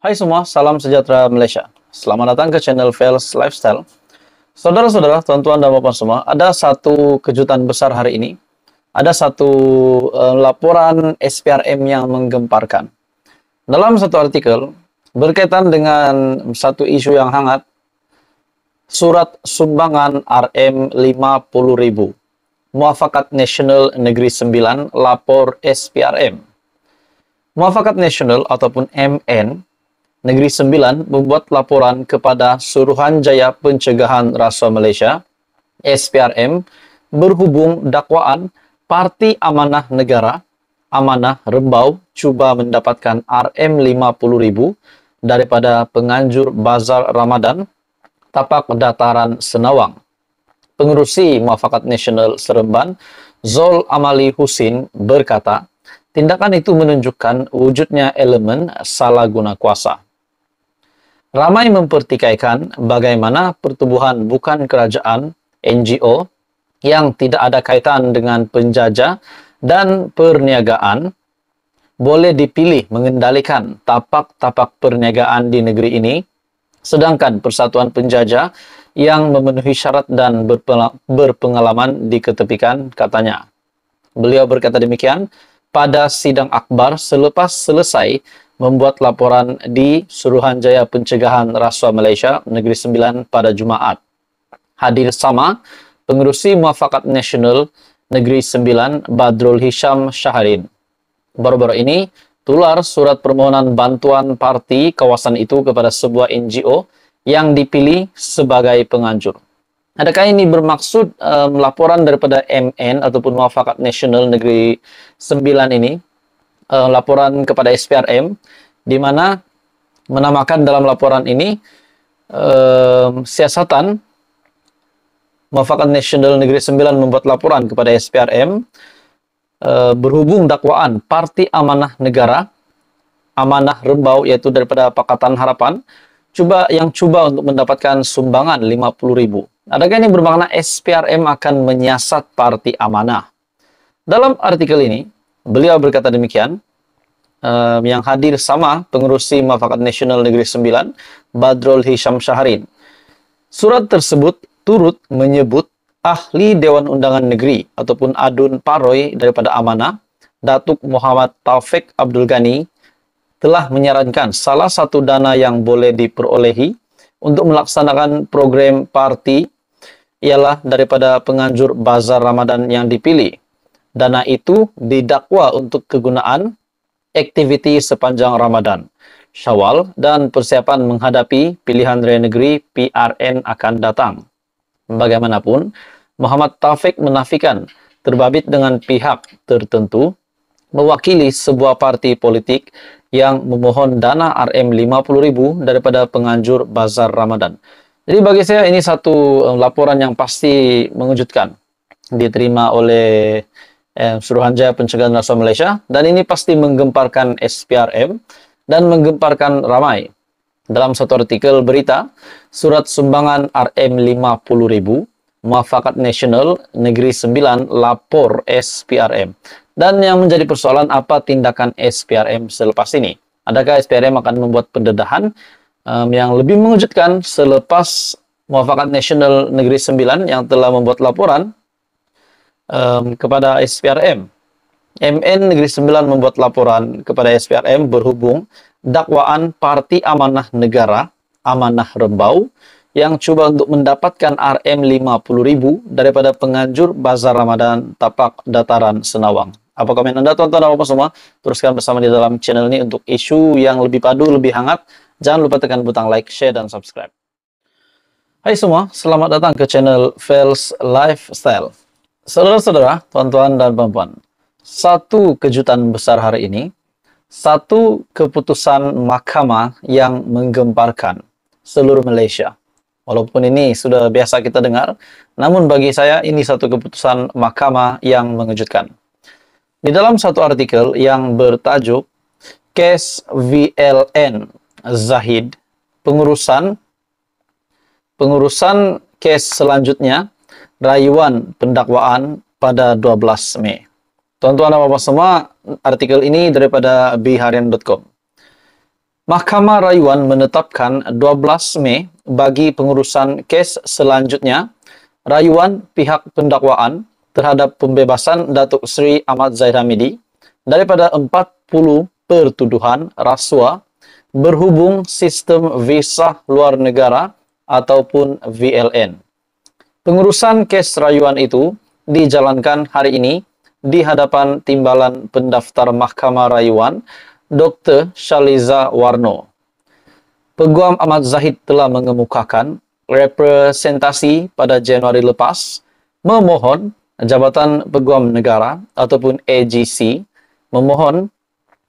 Hai semua, salam sejahtera Malaysia. Selamat datang ke channel Fails Lifestyle. Saudara-saudara, tuan-tuan dan bapak semua, ada satu kejutan besar hari ini. Ada satu uh, laporan SPRM yang menggemparkan. Dalam satu artikel berkaitan dengan satu isu yang hangat, surat sumbangan RM 50.000. Muafakat Nasional Negeri 9 lapor SPRM. Muafakat Nasional ataupun MN Negeri Sembilan membuat laporan kepada Suruhanjaya Pencegahan Rasuah Malaysia, SPRM, berhubung dakwaan Parti Amanah Negara, Amanah Rembau, cuba mendapatkan RM50,000 daripada penganjur Bazar Ramadan, Tapak Dataran Senawang. Pengurusi Muafakat Nasional Seremban, Zol Amali Husin berkata, tindakan itu menunjukkan wujudnya elemen salah guna kuasa. Ramai mempertikaikan bagaimana pertubuhan bukan kerajaan NGO yang tidak ada kaitan dengan penjajah dan perniagaan boleh dipilih mengendalikan tapak-tapak perniagaan di negeri ini, sedangkan persatuan penjajah yang memenuhi syarat dan berpengalaman diketepikan katanya. Beliau berkata demikian pada sidang akbar selepas selesai membuat laporan di Suruhanjaya Pencegahan Rasuah Malaysia Negeri Sembilan pada Jumaat. Hadir sama pengerusi Muafakat Nasional Negeri Sembilan Badrul Hisham Syaharin. Baru-baru ini tular surat permohonan bantuan parti kawasan itu kepada sebuah NGO yang dipilih sebagai penganjur. Adakah ini bermaksud um, eh, laporan daripada MN ataupun Muafakat Nasional Negeri Sembilan ini uh, laporan kepada SPRM di mana menamakan dalam laporan ini um, siasatan Mufakat Nasional Negeri Sembilan membuat laporan kepada SPRM uh, eh, berhubung dakwaan Parti Amanah Negara Amanah Rembau yaitu daripada Pakatan Harapan coba yang coba untuk mendapatkan sumbangan 50.000. Adakah ini bermakna SPRM akan menyiasat Parti Amanah? Dalam artikel ini Beliau berkata demikian, um, yang hadir sama pengurusi mafakat Nasional Negeri 9, Badrul Hisham Syaharin. Surat tersebut turut menyebut ahli Dewan Undangan Negeri ataupun Adun Paroi daripada Amanah, Datuk Muhammad Taufik Abdul Ghani, telah menyarankan salah satu dana yang boleh diperolehi untuk melaksanakan program parti ialah daripada penganjur bazar Ramadan yang dipilih dana itu didakwa untuk kegunaan aktiviti sepanjang Ramadan, Syawal, dan persiapan menghadapi pilihan raya negeri PRN akan datang. Bagaimanapun, Muhammad Taufik menafikan terbabit dengan pihak tertentu mewakili sebuah parti politik yang memohon dana RM50.000 daripada penganjur bazar Ramadan. Jadi bagi saya ini satu eh, laporan yang pasti mengejutkan diterima oleh eh, Suruhanjaya Pencegahan Narkoba Malaysia dan ini pasti menggemparkan SPRM dan menggemparkan ramai. Dalam satu artikel berita, surat sumbangan RM50.000 Mafakat Nasional Negeri 9 lapor SPRM. Dan yang menjadi persoalan apa tindakan SPRM selepas ini? Adakah SPRM akan membuat pendedahan um, yang lebih mengejutkan selepas Muafakat Nasional Negeri 9 yang telah membuat laporan um, kepada SPRM. MN Negeri 9 membuat laporan kepada SPRM berhubung dakwaan Parti Amanah Negara, Amanah Rembau, yang coba untuk mendapatkan RM50.000 daripada penganjur Bazar Ramadan Tapak Dataran Senawang. Apa komen Anda tonton apa semua? Teruskan bersama di dalam channel ini untuk isu yang lebih padu, lebih hangat. Jangan lupa tekan butang like, share, dan subscribe. Hai semua, selamat datang ke channel Fails Lifestyle. Saudara-saudara, tuan-tuan dan perempuan, satu kejutan besar hari ini, satu keputusan mahkamah yang menggemparkan seluruh Malaysia. Walaupun ini sudah biasa kita dengar, namun bagi saya ini satu keputusan mahkamah yang mengejutkan. Di dalam satu artikel yang bertajuk Kes VLN Zahid, pengurusan pengurusan kes selanjutnya rayuan pendakwaan pada 12 Mei. Tuan-tuan dan bapak semua, artikel ini daripada biharian.com. Mahkamah Rayuan menetapkan 12 Mei bagi pengurusan kes selanjutnya rayuan pihak pendakwaan terhadap pembebasan Datuk Seri Ahmad Zahid Hamidi daripada 40 pertuduhan rasuah berhubung sistem visa luar negara ataupun VLN. Pengurusan kes rayuan itu dijalankan hari ini di hadapan timbalan pendaftar Mahkamah Rayuan, Dr. Shaliza Warno. Peguam Ahmad Zahid telah mengemukakan representasi pada Januari lepas memohon Jabatan Peguam Negara ataupun AGC memohon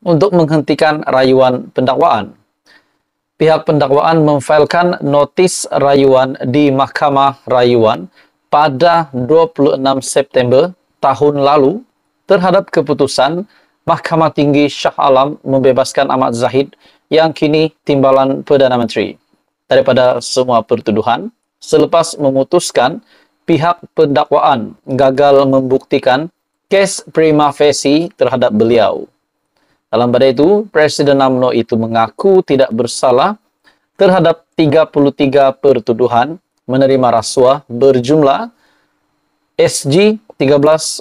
untuk menghentikan rayuan pendakwaan pihak pendakwaan memfailkan notis rayuan di Mahkamah Rayuan pada 26 September tahun lalu terhadap keputusan Mahkamah Tinggi Shah Alam membebaskan Ahmad Zahid yang kini timbalan Perdana Menteri daripada semua pertuduhan selepas memutuskan pihak pendakwaan gagal membuktikan kes prima facie terhadap beliau. Dalam pada itu, Presiden UMNO itu mengaku tidak bersalah terhadap 33 pertuduhan menerima rasuah berjumlah SG 13,56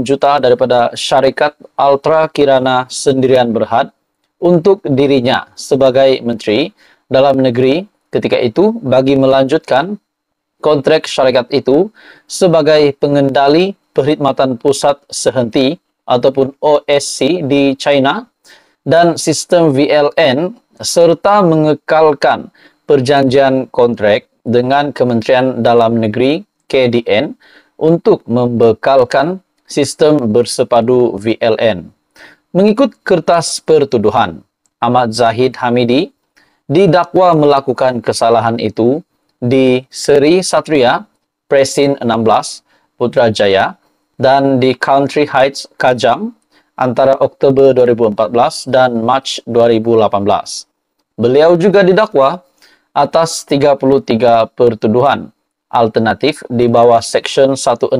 juta daripada syarikat Altra Kirana Sendirian Berhad untuk dirinya sebagai menteri dalam negeri ketika itu bagi melanjutkan kontrak syarikat itu sebagai pengendali perkhidmatan pusat sehenti ataupun OSC di China dan sistem VLN serta mengekalkan perjanjian kontrak dengan Kementerian Dalam Negeri KDN untuk membekalkan sistem bersepadu VLN. Mengikut kertas pertuduhan, Ahmad Zahid Hamidi didakwa melakukan kesalahan itu di Seri Satria Presin 16 Putrajaya dan di Country Heights, Kajang antara Oktober 2014 dan Mac 2018. Beliau juga didakwa atas 33 pertuduhan alternatif di bawah Seksyen 165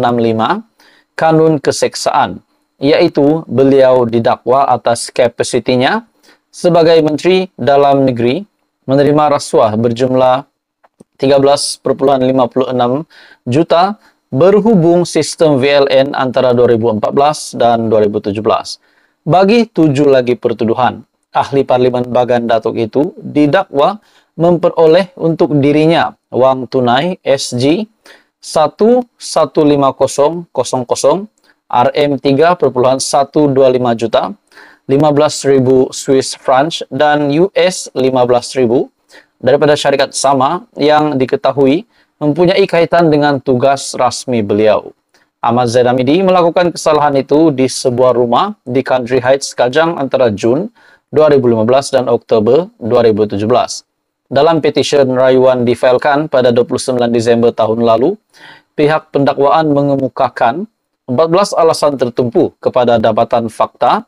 Kanun Keseksaan iaitu beliau didakwa atas kapasitinya sebagai Menteri Dalam Negeri menerima rasuah berjumlah 13.56 juta berhubung sistem VLN antara 2014 dan 2017. Bagi tujuh lagi pertuduhan, ahli parlimen Bagan Datuk itu didakwa memperoleh untuk dirinya wang tunai SG 1150000 RM3,125 juta, 15.000 Swiss franc dan US 15.000 daripada syarikat sama yang diketahui mempunyai kaitan dengan tugas rasmi beliau. Ahmad Zain melakukan kesalahan itu di sebuah rumah di Country Heights, Kajang antara Jun 2015 dan Oktober 2017. Dalam petisyen rayuan difailkan pada 29 Disember tahun lalu, pihak pendakwaan mengemukakan 14 alasan tertumpu kepada dapatan fakta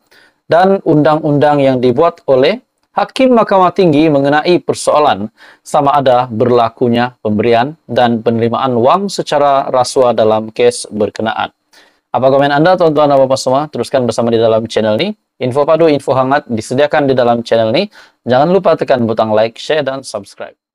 dan undang-undang yang dibuat oleh Hakim Mahkamah Tinggi mengenai persoalan sama ada berlakunya pemberian dan penerimaan uang secara rasuah dalam kes berkenaan. Apa komen Anda, tuan-tuan dan bapak semua? Teruskan bersama di dalam channel ini. Info padu, info hangat disediakan di dalam channel ini. Jangan lupa tekan butang like, share, dan subscribe.